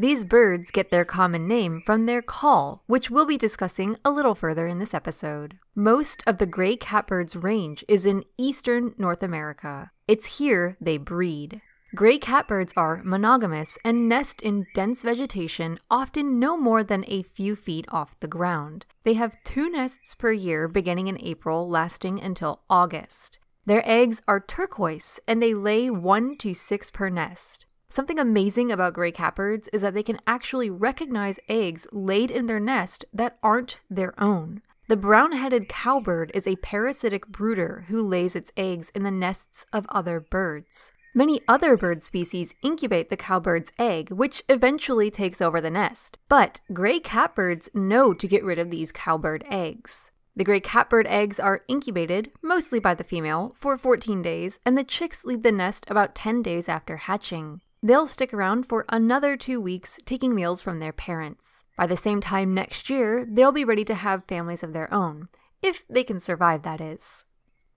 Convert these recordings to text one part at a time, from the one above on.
These birds get their common name from their call, which we'll be discussing a little further in this episode. Most of the gray catbird's range is in eastern North America. It's here they breed. Gray catbirds are monogamous and nest in dense vegetation, often no more than a few feet off the ground. They have two nests per year beginning in April, lasting until August. Their eggs are turquoise and they lay one to six per nest. Something amazing about gray catbirds is that they can actually recognize eggs laid in their nest that aren't their own. The brown headed cowbird is a parasitic brooder who lays its eggs in the nests of other birds. Many other bird species incubate the cowbird's egg, which eventually takes over the nest. But gray catbirds know to get rid of these cowbird eggs. The gray catbird eggs are incubated, mostly by the female, for 14 days, and the chicks leave the nest about 10 days after hatching. They'll stick around for another two weeks taking meals from their parents. By the same time next year, they'll be ready to have families of their own, if they can survive, that is.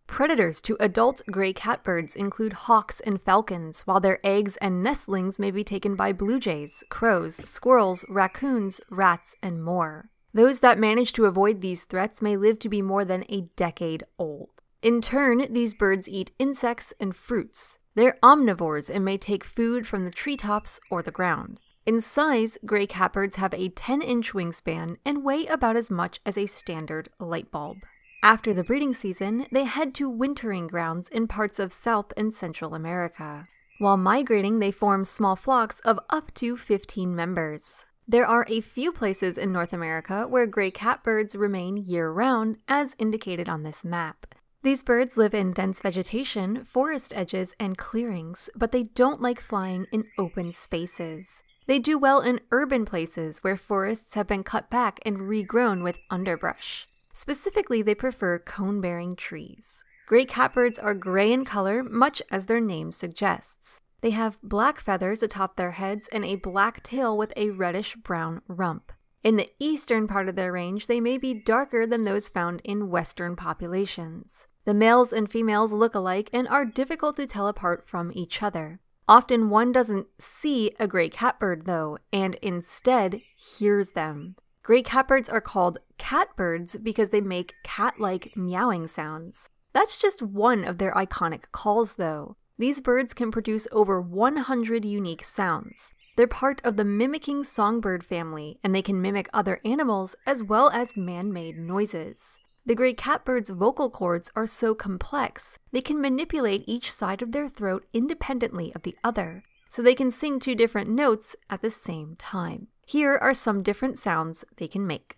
Predators to adult gray catbirds include hawks and falcons, while their eggs and nestlings may be taken by blue jays, crows, squirrels, raccoons, rats, and more. Those that manage to avoid these threats may live to be more than a decade old. In turn, these birds eat insects and fruits. They're omnivores and may take food from the treetops or the ground. In size, gray catbirds have a 10 inch wingspan and weigh about as much as a standard light bulb. After the breeding season, they head to wintering grounds in parts of South and Central America. While migrating, they form small flocks of up to 15 members. There are a few places in North America where gray catbirds remain year round, as indicated on this map. These birds live in dense vegetation, forest edges, and clearings, but they don't like flying in open spaces. They do well in urban places where forests have been cut back and regrown with underbrush. Specifically, they prefer cone bearing trees. Gray catbirds are gray in color, much as their name suggests. They have black feathers atop their heads and a black tail with a reddish brown rump. In the eastern part of their range, they may be darker than those found in western populations. The males and females look alike and are difficult to tell apart from each other. Often one doesn't see a gray catbird, though, and instead hears them. Gray catbirds are called catbirds because they make cat like meowing sounds. That's just one of their iconic calls, though. These birds can produce over 100 unique sounds. They're part of the mimicking songbird family, and they can mimic other animals as well as man made noises. The gray catbird's vocal cords are so complex, they can manipulate each side of their throat independently of the other, so they can sing two different notes at the same time. Here are some different sounds they can make.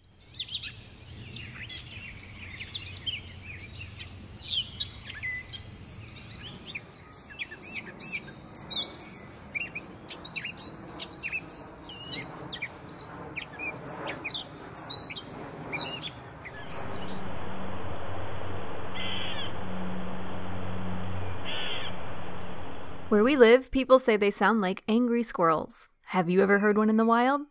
Where we live, people say they sound like angry squirrels. Have you ever heard one in the wild?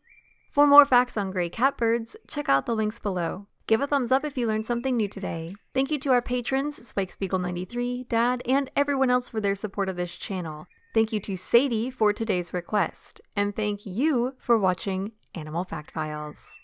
For more facts on gray catbirds, check out the links below. Give a thumbs up if you learned something new today. Thank you to our patrons, Spike Spiegel 93, Dad, and everyone else for their support of this channel. Thank you to Sadie for today's request, and thank you for watching Animal Fact Files.